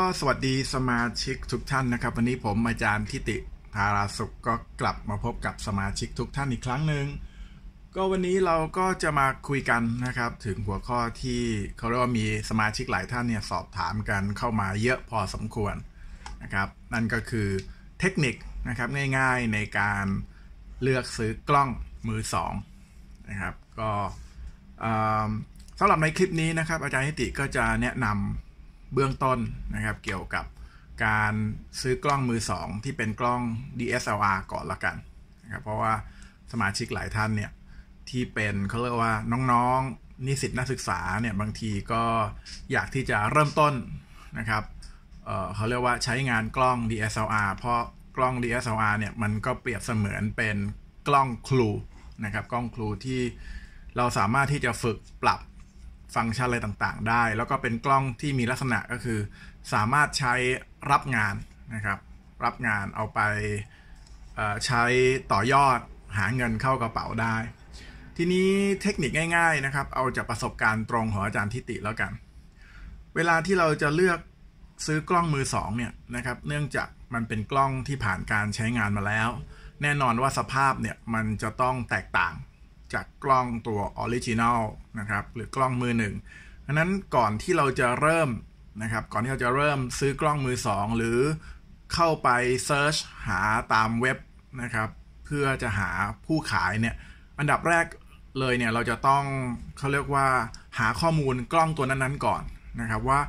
็สวัสดีสมาชิกทุกท่านนะครับ วันนี้ผมอาจารย์ทิติภาราสุขก็กลับมาพบกับสมาชิกทุกท่านอีกครั้งหนึ่งก็วันนี้เราก็จะมาคุยกันนะครับถึงหัวข้อที่เขาเรียกว่า มีสมาชิกหลายท่านเนี่ยสอบถามกันเข้ามาเยอะพอสมควรนะครับนั่นก็คือเทคนิคนะครับง่ายๆในการเลือกซื้อกล้องมือสองนะครับก็สำหรับในคลิปนี้นะครับ อาจารย์ทิติก็จะแนะนำเบื้องต้นนะครับเกี่ยวกับการซื้อกล้องมือ 2 ที่เป็นกล้อง DSLR ก่อนละกันนะครับเพราะว่าสมาชิกหลายท่านเนี่ยที่เป็นเขาเรียกว่าน้องๆนนิสิตนักศึกษาเนี่ยบางทีก็อยากที่จะเริ่มต้นนะครับเเขาเรียกว่าใช้งานกล้อง DSLR เพราะกล้อง DSLR เนี่ยมันก็เปรียบเสมือนเป็นกล้องครูนะครับกล้องครูที่เราสามารถที่จะฝึกปรับฟังก์ชันอะไรต่างๆ ได้แล้วก็เป็นกล้องที่มีลักษณะก็คือ สามารถใช้รับงานนะครับ รับงานเอาไปใช้ต่อยอดหาเงินเข้ากระเป๋าได้ ทีนี้เทคนิคง่าย ๆนะครับ เอาจากประสบการณ์ตรงของอาจารย์ทิติแล้วกัน เวลาที่เราจะเลือกซื้อกล้องมือสองเนี่ยนะครับเนื่องจากมันเป็นกล้องที่ผ่านการใช้งานมาแล้ว แน่นอนว่าสภาพเนี่ยมันจะต้องแตกต่างจากกล้องตัวออริจินอลนะครับหรือกล้องมือหนึ่งดังนั้นก่อนที่เราจะเริ่มนะครับก่อนที่เราจะเริ่มซื้อกล้องมือ 2 หรือเข้าไปเซิร์ชหาตามเว็บนะครับ เพื่อจะหาผู้ขายเนี่ยอันดับแรกเลยเนี่ยเราจะต้องเขาเรียกว่าหาข้อมูลกล้องตัวนั้นๆ ก่อนนะครับว่า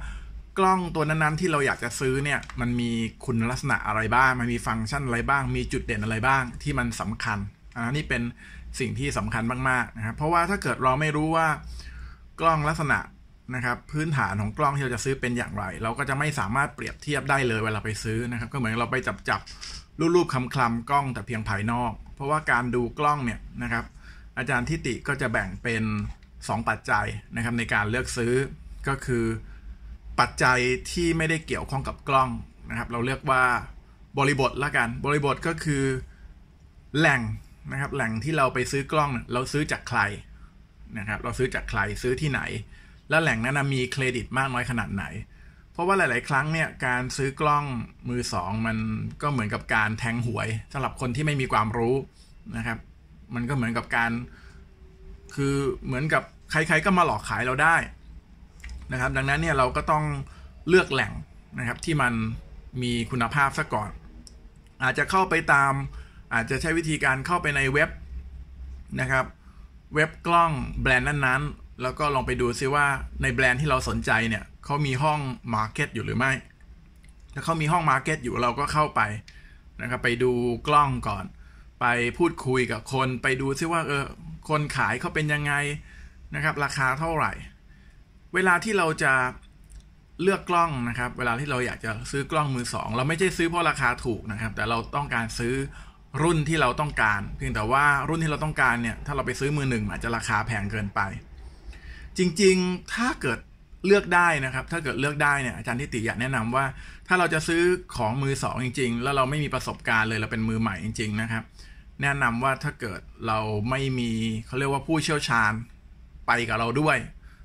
กล้องตัวนั้นๆที่เราอยากจะซื้อเนี่ยมันมีคุณลักษณะอะไรบ้างมันมีฟังก์ชันอะไรบ้างมีจุดเด่นอะไรบ้าง ที่มันสำคัญ อันนี้เป็นสิ่งที่สำคัญมากๆนะครับ เพราะว่าถ้าเกิดเราไม่รู้ว่ากล้องลักษณะนะครับพื้นฐานของกล้องที่เราจะซื้อเป็นอย่างไร เราก็จะไม่สามารถเปรียบเทียบได้เลยเวลาไปซื้อนะครับก็เหมือนเราไปจับจับรูปๆคำคลำกล้องแต่เพียงภายนอก เพราะว่าการดูกล้องเนี่ยนะครับ อาจารย์ทิติก็จะแบ่งเป็น 2 ปัจจัยนะครับในการเลือกซื้อก็คือ ปัจจัยที่ไม่ได้เกี่ยวข้องกับกล้องนะครับ เราเรียกว่าบริบทละกันบริบทก็คือแหล่งนะครับแหล่งที่เราไปซื้อกล้องเราซื้อจากใครนะครับ เราซื้อจากใครซื้อที่ไหน แล้วแหล่งนั้นมีเครดิตมากน้อยขนาดไหน เพราะว่าหลาย ๆ ครั้งเนี่ยการซื้อกล้องมือสอง มันก็เหมือนกับการแทงหวย สำหรับคนที่ไม่มีความรู้นะครับ มันก็เหมือนกับการ คือเหมือนกับใคร ๆ ก็มาหลอกขายเราได้นะครับ ดังนั้นเนี่ยเราก็ต้องเลือกแหล่งนะครับที่มันมีคุณภาพซะก่อน อาจจะเข้าไปตามอาจจะใช้วิธีการเข้าไปในเว็บนะครับ เว็บกล้องแบรนด์นั้นๆ แล้วก็ลองไปดูซิว่าในแบรนด์ที่เราสนใจเนี่ยเขามีห้องมาร์เก็ตอยู่หรือไม่ ถ้าเขามีห้องมาร์เก็ตอยู่เราก็เข้าไปนะครับ ไปดูกล้องก่อน ไปพูดคุยกับคนไปดูซิว่าเออคนขายเขาเป็นยังไงนะครับ ราคาเท่าไหร่ เวลาที่เราจะเลือกกล้องนะครับ เวลาที่เราอยากจะซื้อกล้องมือสองเราไม่ใช่ซื้อเพราะราคาถูกนะครับ แต่เราต้องการซื้อรุ่นที่เราต้องการ เพียงแต่ว่ารุ่นที่เราต้องการ เนี่ย ถ้าเราไปซื้อมือหนึ่งอาจจะราคาแพงเกินไป จริงๆ ถ้าเกิดเลือกได้นะครับ ถ้าเกิดเลือกได้เนี่ย อาจารย์ทิติอยากแนะนำว่า ถ้าเราจะซื้อของมือสองจริง ๆ แล้วเราไม่มีประสบการณ์เลย เราเป็นมือใหม่จริง ๆ นะครับ แนะนำว่าถ้าเกิดเราไม่มีเขาเรียกว่าผู้เชี่ยวชาญไปกับเราด้วย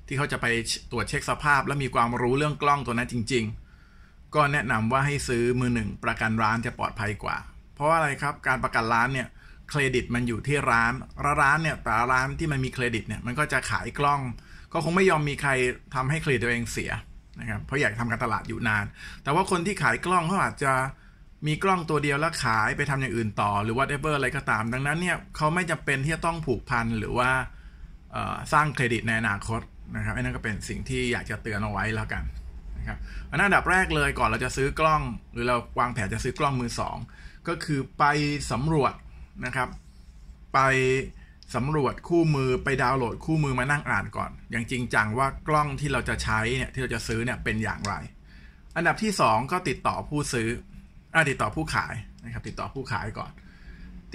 ที่เขาจะไปตรวจเช็คสภาพ และมีความรู้เรื่องกล้องตัวนั้นจริง ๆ ก็แนะนำว่าให้ซื้อมือหนึ่ง ประกันร้านจะปลอดภัยกว่าเพราะอะไรครับ การประกันร้านเนี่ย เครดิตมันอยู่ที่ร้าน ร้านร้านเนี่ยแต่ละร้านที่มันมีเครดิตเนี่ยมันก็จะขายกล้อง ก็คงไม่ยอมมีใครทำให้เครดิตตัวเองเสียนะครับ เพราะอยากทำการตลาดอยู่นาน แต่ว่าคนที่ขายกล้องเขาอาจจะมีกล้องตัวเดียวแล้วขายไปทำอย่างอื่นต่อ หรือ whatever อะไรก็ตาม ดังนั้นเนี่ยเขาไม่จำเป็นที่จะต้องผูกพันหรือว่าสร้างเครดิตในอนาคตนะครับอันนั้นก็เป็นสิ่งที่อยากจะเตือนเอาไว้แล้วกันนะครับอันดับแรกเลยก่อนเราจะซื้อกล้อง หรือเราวางแผนจะซื้อกล้องมือสองก็คือไปสำรวจนะครับ ไปสำรวจคู่มือ ไปดาวน์โหลดคู่มือมานั่งอ่านก่อน อย่างจริงจังว่ากล้องที่เราจะใช้เนี่ยที่เราจะซื้อเนี่ยเป็นอย่างไร อันดับที่ 2 ก็ติดต่อผู้ซื้ออติดต่อผู้ขายนะครับ ติดต่อผู้ขายก่อน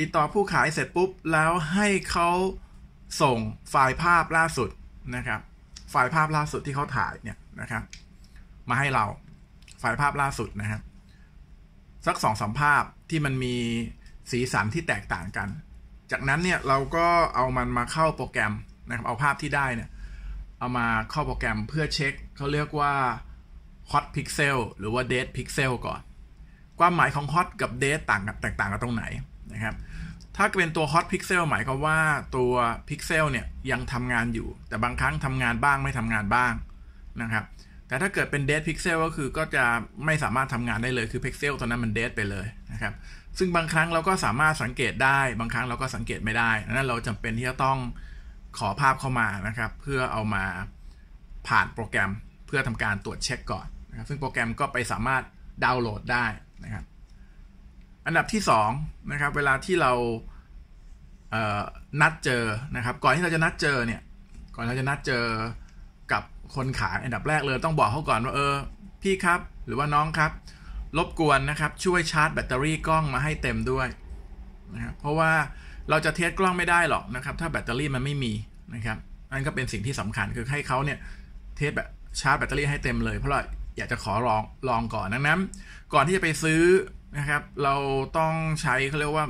ติดต่อผู้ขายเสร็จปุ๊บ แล้วให้เขาส่งไฟล์ภาพล่าสุดนะครับ ไฟล์ภาพล่าสุดที่เขาถ่ายเนี่ยนะครับ มาให้เราไฟล์ภาพล่าสุดนะครับสักสองสามภาพที่มันมีสีสันที่แตกต่างกัน จากนั้นเนี่ยเราก็เอามันมาเข้าโปรแกรมนะครับเอาภาพที่ได้เนี่ยเอามาเข้าโปรแกรมเพื่อเช็ค เขาเรียกว่า hot pixel หรือว่า dead pixel ก่อน ความหมายของ hot กับ dead ต่างกันแตกต่างกันตรงไหนนะครับ ถ้าเป็นตัว hot pixel หมายก็ว่าตัว pixel เนี่ยยังทำงานอยู่ แต่บางครั้งทำงานบ้างไม่ทำงานบ้างนะครับแต่ถ้าเกิดเป็นเด a พิกเซลก็คือก็จะไม่สามารถทำงานได้เลยคือพิกเซลตอนนั้นมันเด a ไปเลยนะครับ ซึ่งบางครั้งเราก็สามารถสังเกตได้ บางครั้งเราก็สังเกตไม่ได้นั้นเราจำเป็นที่จะต้องขอภาพเข้ามานะครับ เพื่อเอามาผ่านโปรแกรมเพื่อทำการตรวจเช็คก่อนนะครับซึ่งโปรแกรมก็ไปสามารถดาวน์โหลดได้นะครับ อันดับที่2นะครับเวลาที่เราเนัดเจอนะครับก่อนที่เราจะนัดเจอเนี่ยก่อนเราจะนัดเจอคนขายอันดับแรกเลยต้องบอกเขาก่อน ว่าเออ พี่ครับ หรือว่าน้องครับรบกวนนะครับ ช่วยชาร์จแบตเตอรี่กล้องมาให้เต็มด้วยนะครับเพราะว่าเราจะเทสกล้องไม่ได้หรอกนะครับ ถ้าแบตเตอรี่มันไม่มีนะครับนันก็เป็นสิ่งที่สำคัญคือให้เขาเนี่ยเทสแบบชาร์จแบตเตอรี่ให้เต็มเลย เพราะเราอยากจะขอลองลองก่อนดังนั้น ก่อนที่จะไปซื้อนะครับ เราต้องใช้เขาเรียกว่า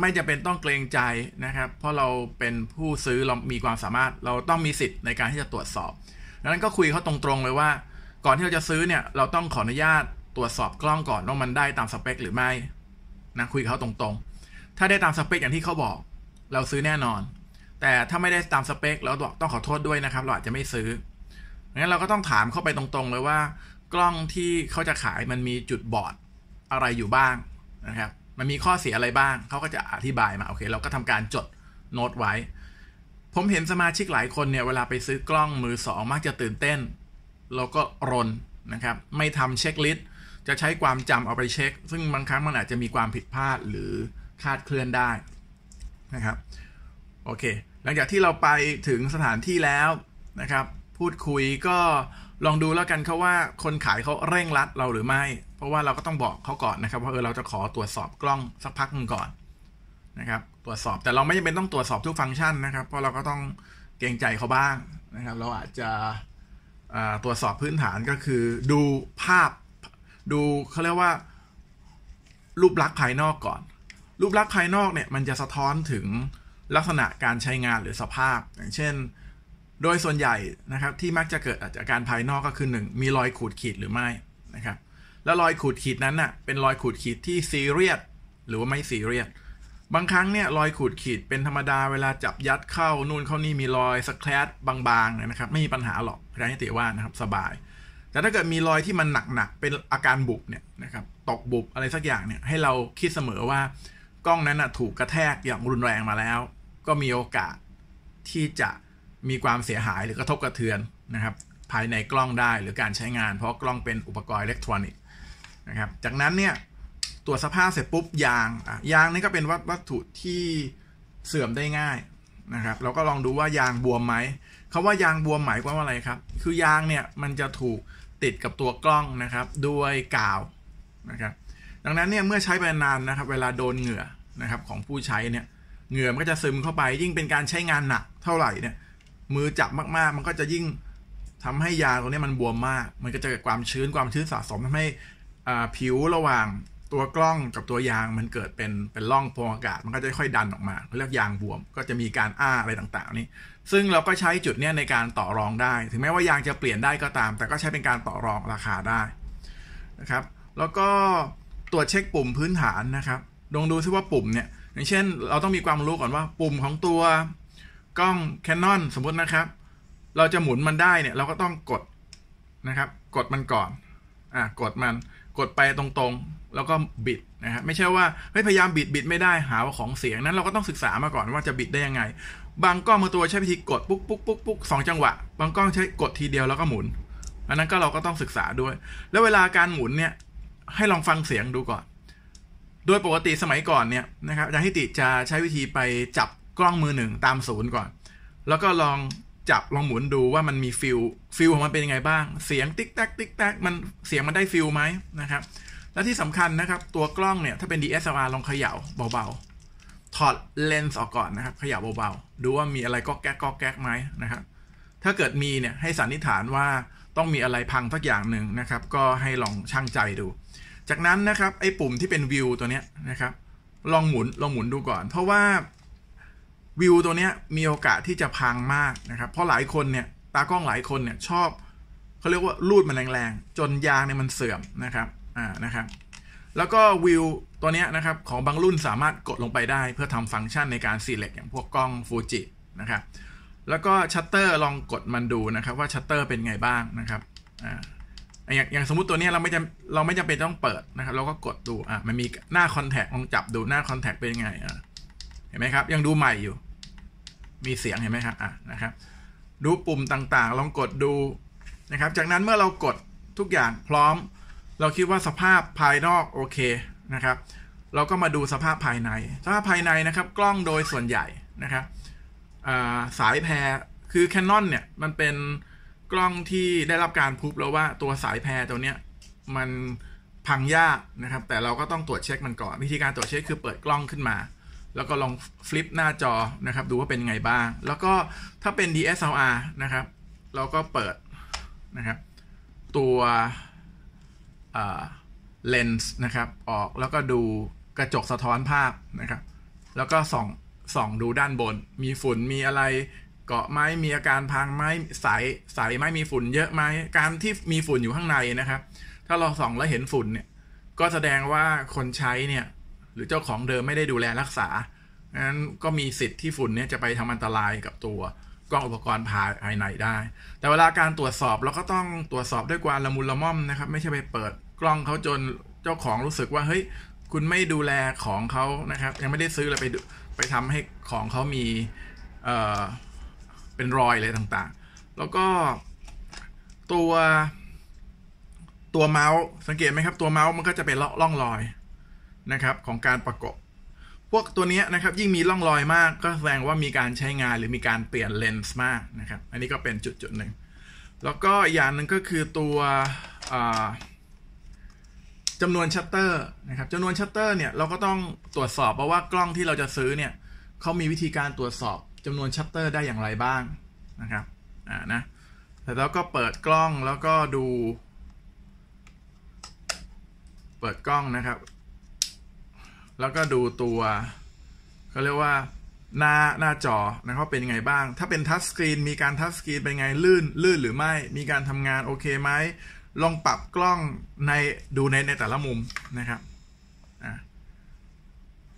ไม่จำเป็นต้องเกรงใจนะครับ เพราะเราเป็นผู้ซื้อเรามีความสามารถ เราต้องมีสิทธิ์ในการที่จะตรวจสอบดังนั้นก็คุยเขาตรงๆเลยว่า ก่อนที่เราจะซื้อเนี่ย เราต้องขออนุญาตตรวจสอบกล้องก่อนว่ามันได้ตามสเปค หรือไม่นะคุยเขาตรงๆ ถ้าได้ตามสเปคอย่างที่เขาบอก เราซื้อแน่นอน แต่ถ้าไม่ได้ตามสเปคเราต้องขอโทษด้วยนะครับเราอาจจะไม่ซื้องั้นเราก็ต้องถามเข้าไปตรงๆ เลยว่า กล้องที่เขาจะขายมันมีจุดบอดอะไรอยู่บ้างนะครับ มันมีข้อเสียอะไรบ้างเขาก็จะอธิบายมาโอเคเราก็ทำการจดโน้ตไว้ผมเห็นสมาชิกหลายคน เนี่ยเวลาไปซื้อกล้องมือสองมักจะตื่นเต้น แล้วก็รนนะครับไม่ทำเช็คลิสต์จะใช้ความจำเอาไปเช็ค ซึ่งบางครั้งมันอาจจะมีความผิดพลาดหรือคาดเคลื่อนได้นะครับโอเคหลังจากที่เราไปถึงสถานที่แล้วนะครับพูดคุยก็ลองดูแล้วกันเขาว่าคนขายเขาเร่งรัดเราหรือไม่ เพราะว่าเราก็ต้องบอกเขาก่อนนะครับว่าเออเราจะขอตรวจสอบกล้องสักพักนึงก่อนนะครับ ตรวจสอบ แต่เราไม่จำเป็นต้องตรวจสอบทุกฟังก์ชันนะครับ เพราะเราก็ต้องเกรงใจเขาบ้างนะครับ เราอาจจะตรวจสอบพื้นฐานก็คือ ดูภาพ ดูเขาเรียกว่า รูปลักษณ์ภายนอกก่อน รูปลักษณ์ภายนอกเนี่ยมันจะสะท้อนถึงลักษณะการใช้งานหรือสภาพ อย่างเช่น โดยส่วนใหญ่นะครับที่มักจะเกิดจากการภายนอกก็คือ 1 มีรอยขูดขีดหรือไม่นะครับ แล้วรอยขูดขีดนั้นน่ะเป็นรอยขูดขีดที่ซีเรียสหรือว่าไม่ซีเรียสบางครั้งเนี่ยรอยขูดขีดเป็นธรรมดาเวลาจับยัดเข้านู่นเข้านี่มีรอยสแครดบางๆนะครับไม่มีปัญหาหรอกพระนิติว่านะครับสบาย แต่ถ้าเกิดมีรอยที่มันหนักๆเป็นอาการบุบเนี่ยนะครับตกบุบอะไรสักอย่างเนี่ย ให้เราคิดเสมอว่ากล้องนั้นนะถูกกระแทกอย่างรุนแรงมาแล้ว ก็มีโอกาสที่จะมีความเสียหายหรือกระทบกระเทือนนะครับ ภายในกล้องได้หรือการใช้งาน เพราะกล้องเป็นอุปกรณ์อิเล็กทรอนิกส์นะครับจากนั้นเนี่ยตรวจสภาพเสร็จปุ๊บยาง อ่ะยางนี่ก็เป็นวัตถุที่เสื่อมได้ง่ายนะครับ เราก็ลองดูว่ายางบวมไหมคาว่ายางบวมหมายความว่าอะไรครับ คือยางเนี่ยมันจะถูกติดกับตัวกล้องนะครับ ด้วยกาวนะครับ ดังนั้นเนี่ยเมื่อใช้ไปนานนะครับ เวลาโดนเหงื่อนะครับของผู้ใช้เนี่ย เหงื่อมันก็จะซึมเข้าไป ยิ่งเป็นการใช้งานหนักเท่าไหร่เนี่ย มือจับมากๆ มันก็จะยิ่งทำให้ยางตรงนี้มันบวมมาก มันก็จะเกิดความชื้นความชื้นสะสมทำให้ผิวระหว่างตัวกล้องกับตัวยางมันเกิดเป็นเป็นร่องพองอากาศมันก็จะค่อยดันออกมาเรียกยางบวมก็จะมีการอ้าอะไรต่างๆนี่ซึ่งเราก็ใช้จุดเนี้ยในการต่อรองได้ ถึงแม้ว่ายางจะเปลี่ยนได้ก็ตาม แต่ก็ใช้เป็นการต่อรองราคาได้นะครับ แล้วก็ตรวจเช็คปุ่มพื้นฐานนะครับลองดูซิว่าปุ่มเนี่ยอย่างเช่น เราต้องมีความรู้ก่อนว่า ปุ่มของตัวกล้อง Canon สมมตินะครับ เราจะหมุนมันได้เนี่ยเราก็ต้องกดนะครับ กดมันก่อนอ่ะกดมันกดไปตรงๆ แล้วก็บิดนะฮะไม่ใช่ว่าเฮ้ยพยายามบิดบิดไม่ได้หาว่าของเสียงนั้น เราก็ต้องศึกษามาก่อนว่าจะบิดได้ยังไง บางกล้องมาตัวใช้วิธีกดปุ๊กปุ๊กปุ๊กปุ๊บสองจังหวะ บางกล้องใช้กดทีเดียวแล้วก็หมุน อันนั้นก็เราก็ต้องศึกษาด้วย แล้วเวลาการหมุนเนี่ย ให้ลองฟังเสียงดูก่อนโดยปกติสมัยก่อนเนี่ยนะครับอาจารย์ฮิติจะใช้วิธีไปจับกล้องมือหนึ่ง ตามศูนย์ก่อน แล้วก็ลองจับลองหมุนดูว่ามันมีฟิลฟิลของมันเป็นยังไงบ้าง เสียงติ๊กแท็กติ๊กแท็กมันเสียงมันได้ฟิลไหมนะครับและที่สำคัญนะครับตัวกล้องเนี่ยถ้าเป็น DSLR ลองเขย่าเบาๆ ถอดเลนส์ออกก่อนนะครับเขย่าเบาๆ ดูว่ามีอะไรก็แก๊กก็แก๊กไหมนะครับถ้าเกิดมีเนี่ยให้สันนิษฐานว่าต้องมีอะไรพังสักอย่างหนึ่งนะครับ ก็ให้ลองช่างใจดู จากนั้นนะครับไอ้ปุ่มที่เป็นวิวตัวเนี้ยนะครับลองหมุนลองหมุนดูก่อน เพราะว่าวิวตัวเนี้ยมีโอกาสที่จะพังมากนะครับเพราะหลายคนเนี่ย ตากล้องหลายคนเนี่ยชอบเขาเรียกว่าลูดมันแรงๆจนยางเนี่ยมันเสื่อมนะครับอ่านะครับ แล้วก็วิวตัวเนี้ยนะครับ ของบางรุ่นสามารถกดลงไปได้เพื่อทำฟังก์ชันในการซีเล็กอย่างพวกกล้องฟูจินะครับแล้วก็ชัตเตอร์ลองกดมันดูนะครับว่าชัตเตอร์เป็นไงบ้างนะครับอ่าอย่างอย่างสมมติตัวนี้เราไม่จำเราไม่จำเป็นต้องเปิดนะครับเราก็กดดูอ่ะมันมีหน้าคอนแทคลองจับดูหน้าคอนแทคเป็นไงอ่ะเห็นไหมครับยังดูใหม่อยู่มีเสียงเห็นไหมครับอ่ะนะครับ ดูปุ่มต่าง ๆ ลองกดดูนะครับ จากนั้นเมื่อเรากดทุกอย่างพร้อม เราคิดว่าสภาพภายนอกโอเคนะครับ เราก็มาดูสภาพภายใน สภาพภายในนะครับกล้องโดยส่วนใหญ่นะครับ สายแพรคือ Canon เนี่ยมันเป็นกล้องที่ได้รับการพูบแล้วว่าตัวสายแพรตัวเนี้ย มันพังยากนะครับ แต่เราก็ต้องตรวจเช็คมันก่อน วิธีการตรวจเช็คคือ เปิดกล้องขึ้นมาแล้วก็ลองฟลิปหน้าจอนะครับ ดูว่าเป็นไงบ้าง แล้วก็ ถ้าเป็น DSLR นะครับ เราก็เปิดนะครับ ตัวเลนส์นะครับ ออก แล้วก็ดูกระจกสะท้อนภาพนะครับ แล้วก็ส่องส่องดูด้านบน มีฝุ่นมีอะไร เกาะไม้มีอาการพังไม้สายสายไม้มีฝุ่น เยอะไหมการที่มีฝุ่นอยู่ข้างในนะครับ ถ้าเราส่องแล้วเห็นฝุ่นเนี่ยก็แสดงว่าคนใช้เนี่ยหรือเจ้าของเดิมไม่ได้ดูแลรักษานั้นก็มีสิทธิ์ที่ฝุ่นเนี่ยจะไปทำอันตรายกับตัว กล้องอุปกรณ์ภายในได้ แต่เวลาการตรวจสอบเราก็ต้องตรวจสอบด้วยความละมุนละม่อมนะครับไม่ใช่ไปเปิดกล้องเขาจนเจ้าของรู้สึกว่าเฮ้ยคุณไม่ดูแลของเขานะครับ ยังไม่ได้ซื้อเลยไปไปทำให้ของเขามีเอ่อเป็นรอยอะไรต่างๆ แล้วก็ตัวตัวเมาส์สังเกตไหมครับ ตัวเมาส์มันก็จะเป็นร่องรอยนะครับของการประกบพวกตัวนี้นะครับยิ่งมีร่องรอยมาก ก็แสดงว่ามีการใช้งานหรือมีการเปลี่ยนเลนส์มากนะครับ อันนี้ก็เป็นจุดจุดหนึ่ง แล้วก็อย่างหนึ่งก็คือตัวจำนวนชัตเตอร์นะครับจำนวนชัตเตอร์เนี่ยเราก็ต้องตรวจสอบเพราะว่ากล้องที่เราจะซื้อเนี่ยเขามีวิธีการตรวจสอบจำนวนชัตเตอร์ได้อย่างไรบ้างนะครับอ่านะแต่แล้วก็เปิดกล้องแล้วก็ดู เปิดกล้องนะครับแล้วก็ดูตัวเขาเรียกว่าหน้า หน้าจอนะครับเป็นยังไงบ้าง ถ้าเป็นทัชสกรีนมีการทัชสกรีนเป็นไงลื่นลื่นหรือไม่มีการทำงานโอเคไหมลองปรับกล้องในดูในในแต่ละมุมนะครับ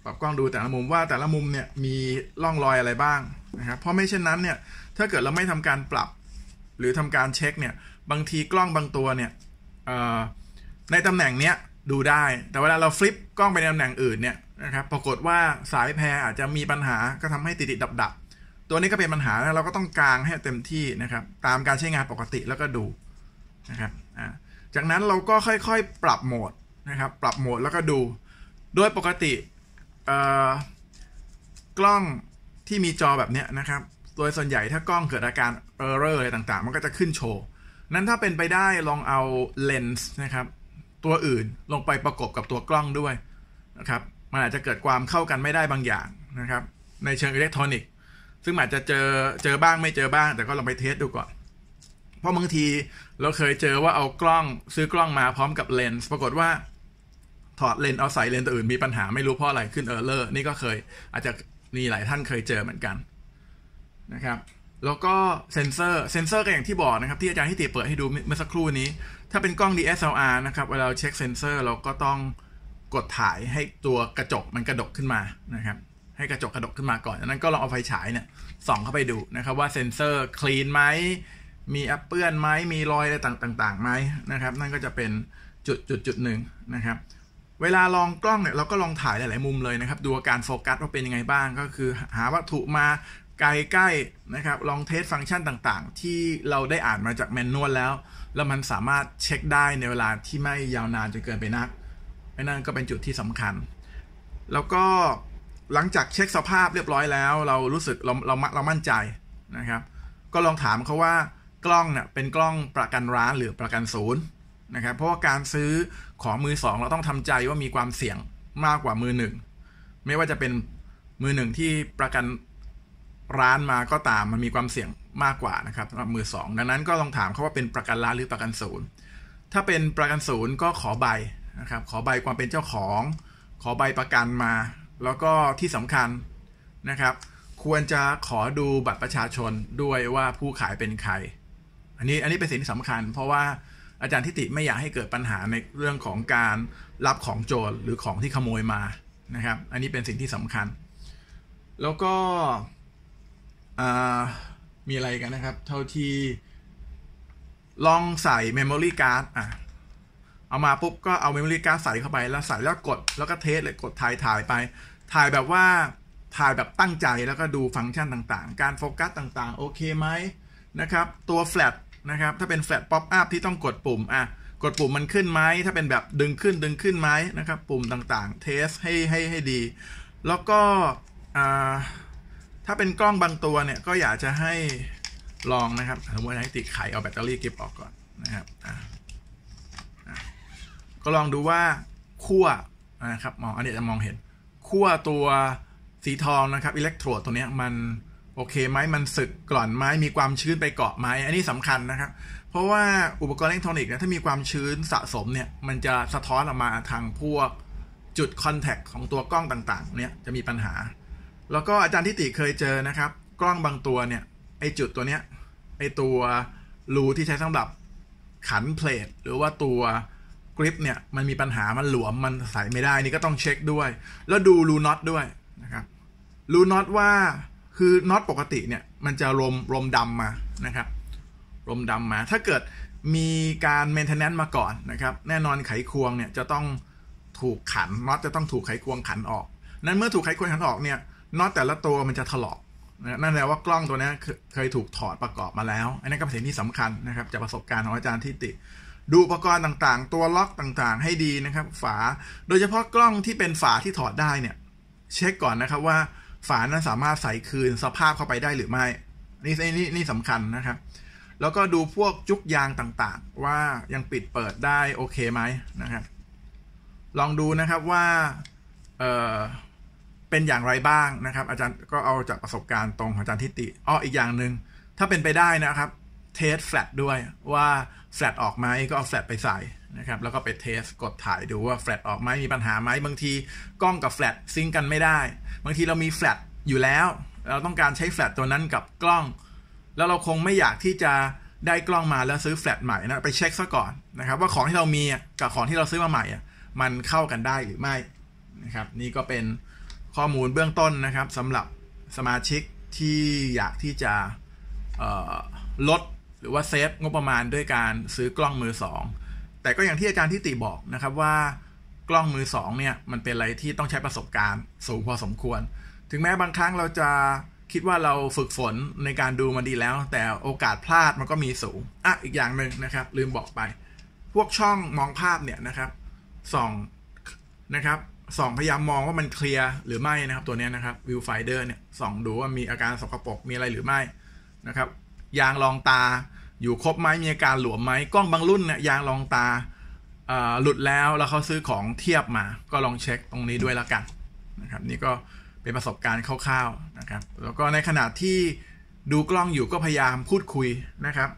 ปรับกล้องดูแต่ละมุมว่าแต่ละมุมเนี่ยมีร่องรอยอะไรบ้างนะครับเพราะไม่เช่นนั้นเนี่ยถ้าเกิดเราไม่ทำการปรับหรือทำการเช็คเนี่ยบางทีกล้องบางตัวเนี่ยในตำแหน่งเนี้ยดูได้ แต่เวลาเราฟลิปกล้องไปในตำแหน่งอื่นเนี่ยนะครับ ปรากฏว่าสายแพรอาจจะมีปัญหาก็ทำให้ติดติดดับดับตัวนี้ก็เป็นปัญหาแล้วเราก็ต้องกางให้เต็มที่นะครับตามการใช้งานปกติแล้วก็ดูนะครับจากนั้นเราก็ค่อย ๆ ปรับโหมดนะครับ ปรับโหมดแล้วก็ดู โดยปกติกล้องที่มีจอแบบนี้นะครับ โดยส่วนใหญ่ถ้ากล้องเกิดอาการเออร์เรอร์อะไรต่างๆมันก็จะขึ้นโชว์นั้นถ้าเป็นไปได้ลองเอาเลนส์นะครับตัวอื่นลงไปประกบกับตัวกล้องด้วยนะครับมันอาจจะเกิดความเข้ากันไม่ได้บางอย่างนะครับ ในเชิงอิเล็กทรอนิกส์ ซึ่งอาจจะเจอเจอบ้างไม่เจอบ้าง แต่ก็ลองไปเทสดูก่อน เพราะบางทีเราเคยเจอว่าเอากล้องซื้อกล้องมาพร้อมกับเลนส์ปรากฏว่าถอดเลนส์เอาใส่เลนส์ตัวอื่นมีปัญหาไม่รู้เพราะอะไรขึ้นเออร์เลอร์นี่ก็เคยอาจจะมีหลายท่านเคยเจอเหมือนกันนะครับ แล้วก็เซนเซอร์เซนเซอร์ก็อย่างที่บอกนะครับ ที่อาจารย์ท่ติเปิดให้ดูเมื่อสักครู่นี้ถ้าเป็นกล้อง DSLR นะครับเวลาเราเช็คเซนเซอร์เราก็ต้องกดถ่ายให้ตัวกระจกมันกระดกขึ้นมานะครับให้กระจกกระดกขึ้นมาก่อนนนั้นก็ลองเอาไฟฉายเนี่ยส่องเข้าไปดูนะครับว่าเซนเซอร์คลีนไหมมีอัปเปื้อนไหมมีรอยอะไรต่างๆไหมนะครับนั่นก็จะเป็นจุดจุดจุดหนึ่งนะครับ เวลาลองกล้องเนี่ยเราก็ลองถ่ายหลายๆมุมเลยนะครับดูอาการโฟกัสว่าเป็นยังไงบ้าง ก็คือ หาวัตถุมากลใกล้นะครับ ลองเทสฟังก์ชันต่างๆ ที่เราได้อ่านมาจากแมนนวลแล้ว แล้วมันสามารถเช็คได้ในเวลาที่ไม่ยาวนานจนเกินไปนักนั่นก็เป็นจุดที่สำคัญ แล้วก็หลังจากเช็คสภาพเรียบร้อยแล้ว เรารู้สึกเราเราเรามั่นใจนะครับ ก็ลองถามเขาว่ากล้องเนี่ยเป็นกล้องประกันร้านหรือประกันศูนย์นะครับเพราะว่าการซื้อของมือสองเราต้องทำใจว่ามีความเสี่ยงมากกว่ามือหนึ่งไม่ว่าจะเป็นมือหนึ่งที่ประกันร้านมาก็ตามมันมีความเสี่ยงมากกว่านะครับสำหรับมือสอง ดังนั้นก็ลองถามเขาว่าเป็นประกันร้านหรือประกันศูนย์ ถ้าเป็นประกันศูนย์ก็ขอใบนะครับขอใบความเป็นเจ้าของ ขอใบประกันมา แล้วก็ที่สำคัญนะครับ ควรจะขอดูบัตรประชาชนด้วยว่าผู้ขายเป็นใคร อันนี้อันนี้เป็นสิ่งที่สำคัญเพราะว่าอาจารย์ทิติไม่อยากให้เกิดปัญหาในเรื่องของการรับของโจรหรือของที่ขโมยมานะครับ อันนี้เป็นสิ่งที่สำคัญ แล้วก็มีอะไรกันนะครับ เท่าที่ ลองใส่ Memory Card อ่ะเอามาปุ๊บก็เอา Memory Card ใส่เข้าไป แล้วใส่แล้วกด แล้วก็เทสเลย กดถ่ายถ่ายไป ถ่ายแบบว่า ถ่ายแบบตั้งใจแล้วก็ดูฟังก์ชันต่างๆ การโฟกัสต่างๆ โอเคไหมนะครับ ตัวแฟลตนะครับ ถ้าเป็นแฟลตป๊อปอัพที่ต้องกดปุ่ม อ่ะ กดปุ่มมันขึ้นไหม ถ้าเป็นแบบดึงขึ้นดึงขึ้นไหมนะครับ ปุ่มต่างๆ เทสให้ให้ให้ดี แล้วก็อ่าถ้าเป็นกล้องบางตัวเนี่ยก็อยากจะให้ลองนะครับสมมติให้ติดไขเอาแบตเตอรี่เก็บออกก่อนนะครับ ก็ลองดูว่าขั้วนะครับมองอันนี้จะมองเห็น ขั้วตัวสีทองนะครับ อิเล็กโทรดตัวนี้มันโอเคไหมมันสึกกร่อนไหมมีความชื้นไปเกาะไหมอันนี้สำคัญนะครับ เพราะว่าอุปกรณ์อิเล็กทรอนิกส์นะถ้ามีความชื้นสะสมเนี่ย มันจะสะท้อนออกมาทางพวกจุดคอนแทคของตัวกล้องต่างๆเนี่ยจะมีปัญหาแล้วก็อาจารย์ทิติเคยเจอนะครับ กล้องบางตัวเนี่ย ไอจุดตัวเนี้ยไอตัวรูที่ใช้สำหรับขันเพลทหรือว่าตัวกริปเนี่ยมันมีปัญหา มันหลวมมันใส่ไม่ได้นี่ก็ต้องเช็คด้วย แล้วดูรูน็อตด้วยนะครับรูน็อตว่าคือน็อตปกติเนี่ย มันจะรมรมดำมานะครับรมดำมา ถ้าเกิดมีการเมนเทนแนนซ์มาก่อนนะครับ แน่นอนไขควงเนี่ยจะต้องถูกขันน็อตจะต้องถูกไขควงขันออก นั้นเมื่อถูกไขควงขันออกเนี่ยน็อตแต่ละตัวมันจะถลอก นั่นแปลว่ากล้องตัวนี้เคยถูกถอดประกอบมาแล้ว อันนี้ก็เป็นสิ่งที่สำคัญนะครับ จากประสบการณ์ของอาจารย์ทิติดูอุปกรณ์ต่างๆ ตัว ล็อกต่างๆ ให้ดีนะครับ ฝา โดยเฉพาะกล้องที่เป็นฝาที่ถอดได้เนี่ย เช็คก่อนนะครับว่า ฝา นั้นสามารถใส่คืนสภาพเข้าไปได้หรือไม่นี่นี่นี่สำคัญนะครับ แล้วก็ดูพวกจุกยางต่างๆ ว่ายังปิดเปิดได้โอเคไหมนะครับลองดูนะครับว่าเอ่อเป็นอย่างไรบ้างนะครับ อาจารย์ก็เอาจากประสบการณ์ตรงของอาจารย์ทิติ อ้ออีกอย่างหนึ่งถ้าเป็นไปได้นะครับเทสแฟลตด้วยว่าแฟลตออกไหมก็เอาแฟลตไปใส่นะครับ แล้วก็ไปเทสกดถ่ายดูว่าแฟลตออกไหมมีปัญหาไหมบางที กล้องกับแฟลตซิงกันไม่ได้บางทีเรามีแฟลตอยู่แล้ว เราต้องการใช้แฟลตตัวนั้นกับกล้อง แล้วเราคงไม่อยากที่จะได้กล้องมาแล้วซื้อแฟลตใหม่นะไปเช็คซะก่อนนะครับว่าของที่เรามีกับของที่เราซื้อมาใหม่มันเข้ากันได้หรือไม่นะครับนี่ก็เป็นข้อมูลเบื้องต้นนะครับสำหรับสมาชิกที่อยากที่จะลดหรือว่าเซฟงบประมาณด้วยการซื้อกล้องมือสองแต่ก็อย่างที่อาจารย์ทิติบอกนะครับว่ากล้องมือสองเนี่ยมันเป็นอะไรที่ต้องใช้ประสบการณ์ สูงพอสมควร ถึงแม้บางครั้งเราจะคิดว่าเราฝึกฝนในการดูมาดีแล้วแต่โอกาสพลาดมันก็มีสูง อ่ะอีกอย่างหนึ่งนะครับ ลืมบอกไป พวกช่องมองภาพเนี่ยนะครับส่องนะครับสองพยายามมองว่ามันเคลียร์หรือไม่นะครับตัวนี้นะครับวิวไฟเดอร์เนี่ยสองดูว่ามีอาการสกปรกมีอะไรหรือไม่นะครับ ยางรองตา อยู่ครบไหมมีอาการหลวมไหมกล้องบางรุ่นเนี่ยยางรองตาหลุดแล้วแล้วเขาซื้อของเทียบมาก็ลองเช็คตรงนี้ด้วยแล้วกันนะครับนี่ก็เป็นประสบการณ์คร่าวๆนะครับ แล้วก็ในขณะที่ดูกล้องอยู่ก็พยายามพูดคุยนะครับ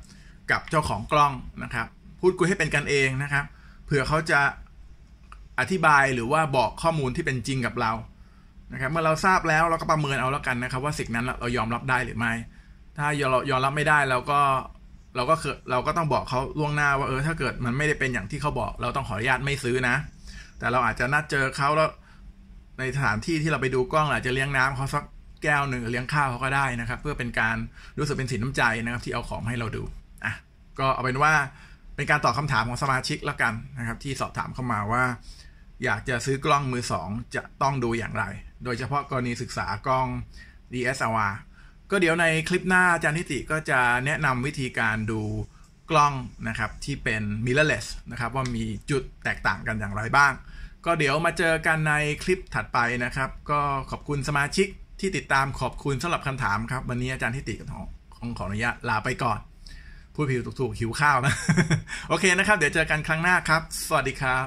กับเจ้าของกล้องนะครับ พูดคุยให้เป็นกันเองนะครับเผื่อเขาจะอธิบายหรือว่าบอกข้อมูลที่เป็นจริงกับเรา นะครับ เมื่อเราทราบแล้วเราก็ประเมินเอาแล้วกันนะครับ ว่าสิ่งนั้นเรายอมรับได้หรือไม่ถ้าเรายอมรับไม่ได้ เราก็เราก็กิดเราก็ต้องบอกเขาล่วงหน้า ว่าเออถ้าเกิดมันไม่ได้เป็นอย่างที่เขาบอก เราต้องขออนุญาตไม่ซื้อนะ แต่เราอาจจะนัดเจอเขาแล้วในสถานที่ที่เราไปดูกล้องอาจจะเลี้ยงน้ำเขาสักแก้วหนึ่งเลี้ยงข้าวเขาก็ได้นะครับ เพื่อเป็นการรู้สึกเป็นสินน้ำใจนะครับ ที่เอาของให้เราดู อ่ะ ก็เอาเป็นว่าเป็นการตอบคาถามของสมาชิกแล้วกันนะครับ ที่สอบถามเข้ามาว่าอยากจะซื้อกล้องมือสองจะต้องดูอย่างไร โดยเฉพาะกรณีศึกษากล้อง DSLR ก็เดี๋ยวในคลิปหน้าอาจารย์นิติก็จะแนะนำวิธีการดูกล้องนะครับที่เป็น mirrorless นะครับว่ามีจุดแตกต่างกันอย่างไรบ้าง ก็เดี๋ยวมาเจอกันในคลิปถัดไปนะครับ ก็ขอบคุณสมาชิกที่ติดตามขอบคุณสำหรับคำถามครับ วันนี้อาจารย์ทิติกับของของขออนุญาตลาไปก่อนพูดผิวถูกๆหิวข้าวนะโอเคนะครับ เดี๋ยวเจอกันครั้งหน้าครับ สวัสดีครับ